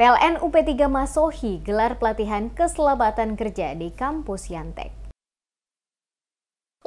PLN UP3 Masohi gelar pelatihan keselamatan kerja di kampus Yantek.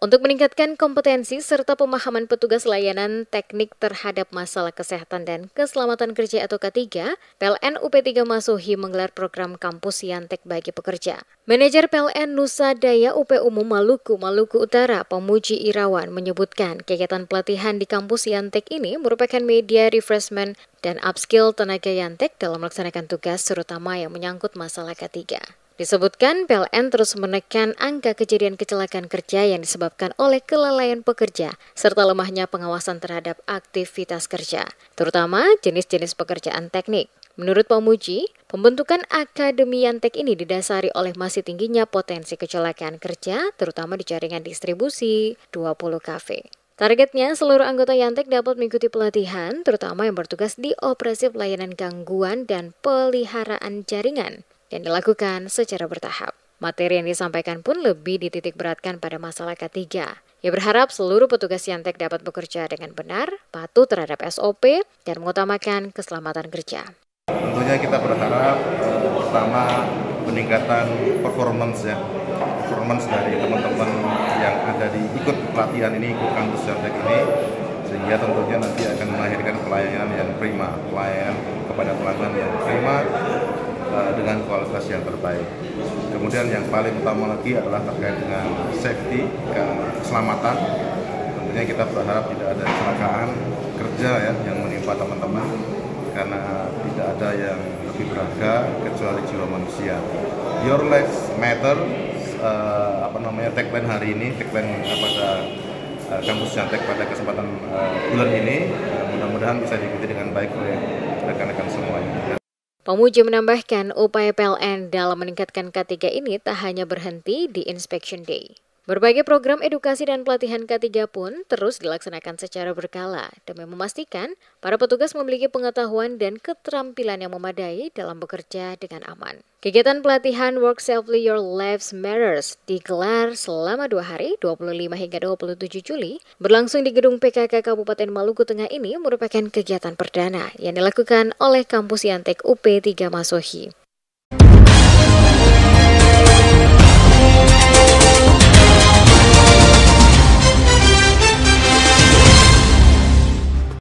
Untuk meningkatkan kompetensi serta pemahaman petugas layanan teknik terhadap masalah kesehatan dan keselamatan kerja atau K3, PLN UP3 Masuhi menggelar program kampus Yantek bagi pekerja. Manajer PLN Nusa Daya UP Umum Maluku, Maluku Utara, Pemuji Irawan menyebutkan kegiatan pelatihan di kampus Yantek ini merupakan media refreshment dan upskill tenaga Yantek dalam melaksanakan tugas terutama yang menyangkut masalah K3. Disebutkan PLN terus menekan angka kejadian kecelakaan kerja yang disebabkan oleh kelalaian pekerja serta lemahnya pengawasan terhadap aktivitas kerja, terutama jenis-jenis pekerjaan teknik. Menurut Pemuji, pembentukan Akademi Yantek ini didasari oleh masih tingginya potensi kecelakaan kerja, terutama di jaringan distribusi 20 kafe. Targetnya, seluruh anggota Yantek dapat mengikuti pelatihan, terutama yang bertugas di operasi pelayanan gangguan dan peliharaan jaringan yang dilakukan secara bertahap. Materi yang disampaikan pun lebih dititik beratkan pada masalah ketiga. Ia berharap seluruh petugas Yantek dapat bekerja dengan benar, patuh terhadap SOP, dan mengutamakan keselamatan kerja. Tentunya kita berharap eh, pertama peningkatan performance ya, performance dari teman-teman yang ada di ikut pelatihan ini, ikut kampus Yantek ini, sehingga tentunya nanti akan melahirkan pelayanan yang prima, pelayanan kepada pelanggan yang prima, dengan kualitas yang terbaik. Kemudian yang paling utama lagi adalah terkait dengan safety, keselamatan. Tentunya kita berharap tidak ada kecelakaan kerja ya yang menimpa teman-teman karena tidak ada yang lebih berharga kecuali jiwa manusia. Your life matter. Uh, apa namanya tagline hari ini, tagline pada uh, eh, kampus Jantek pada kesempatan uh, bulan ini. Uh, mudah-mudahan bisa diikuti dengan baik oleh rekan-rekan semuanya. Pemuji menambahkan upaya PLN dalam meningkatkan K3 ini tak hanya berhenti di Inspection Day. Berbagai program edukasi dan pelatihan K3 pun terus dilaksanakan secara berkala demi memastikan para petugas memiliki pengetahuan dan keterampilan yang memadai dalam bekerja dengan aman. Kegiatan pelatihan Work Safely Your Lives Matters digelar selama dua hari, 25 hingga 27 Juli, berlangsung di Gedung PKK Kabupaten Maluku Tengah ini merupakan kegiatan perdana yang dilakukan oleh kampus Yantek UP 3 Masohi.